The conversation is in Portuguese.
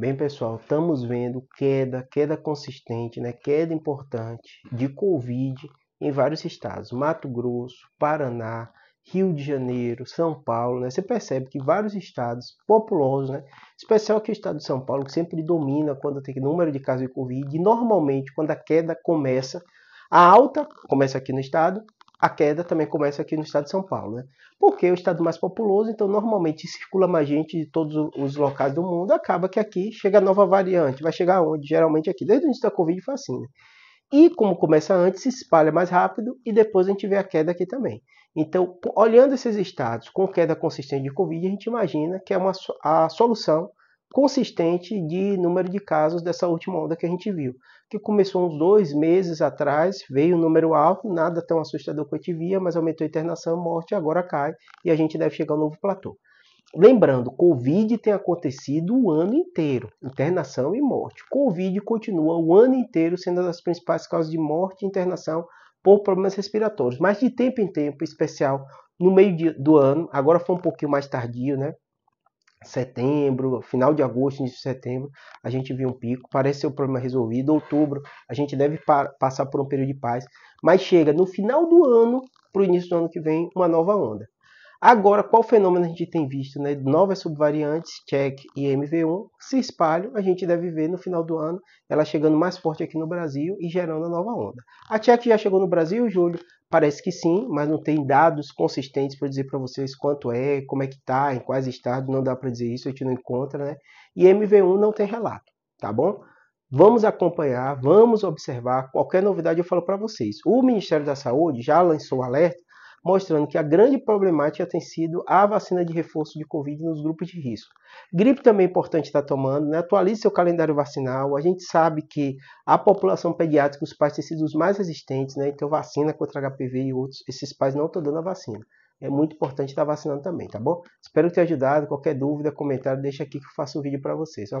Bem, pessoal, estamos vendo queda, queda consistente, né? queda importante de Covid em vários estados: Mato Grosso, Paraná, Rio de Janeiro, São Paulo. Né? Você percebe que vários estados populosos, né? especial que o estado de São Paulo, que sempre domina quando tem número de casos de Covid, e normalmente quando a queda começa, a alta começa aqui no estado a queda também começa aqui no estado de São Paulo, né? Porque é o estado mais populoso, então normalmente circula mais gente de todos os locais do mundo, acaba que aqui chega nova variante, vai chegar onde? Geralmente aqui, desde o início da Covid foi assim, né? E como começa antes, se espalha mais rápido e depois a gente vê a queda aqui também. Então, olhando esses estados com queda consistente de Covid, a gente imagina que é uma, a solução consistente de número de casos dessa última onda que a gente viu, que começou uns dois meses atrás, veio um número alto, nada tão assustador quanto a gente via, mas aumentou a internação, morte, agora cai e a gente deve chegar ao um novo platô. Lembrando, Covid tem acontecido o ano inteiro, internação e morte. Covid continua o ano inteiro sendo uma das principais causas de morte e internação por problemas respiratórios, mas de tempo em tempo, especial no meio do ano, agora foi um pouquinho mais tardio, né? setembro, final de agosto, início de setembro, a gente viu um pico, parece ser o problema resolvido. Outubro, a gente deve pa passar por um período de paz, mas chega no final do ano, para o início do ano que vem, uma nova onda. Agora, qual fenômeno a gente tem visto? Né? Novas subvariantes, CHECK e MV1, se espalham, a gente deve ver no final do ano ela chegando mais forte aqui no Brasil e gerando a nova onda. A CHECK já chegou no Brasil, Júlio? Parece que sim, mas não tem dados consistentes para dizer para vocês quanto é, como é que está, em quais estados, não dá para dizer isso, a gente não encontra, né? E MV1 não tem relato, tá bom? Vamos acompanhar, vamos observar. Qualquer novidade eu falo para vocês. O Ministério da Saúde já lançou alerta mostrando que a grande problemática tem sido a vacina de reforço de Covid nos grupos de risco. Gripe também é importante estar tá tomando, né? atualize seu calendário vacinal. A gente sabe que a população pediátrica, os pais têm sido os mais resistentes, né? então vacina contra HPV e outros, esses pais não estão dando a vacina. É muito importante estar tá vacinando também, tá bom? Espero ter ajudado. Qualquer dúvida, comentário, deixa aqui que eu faço um vídeo para vocês. Tá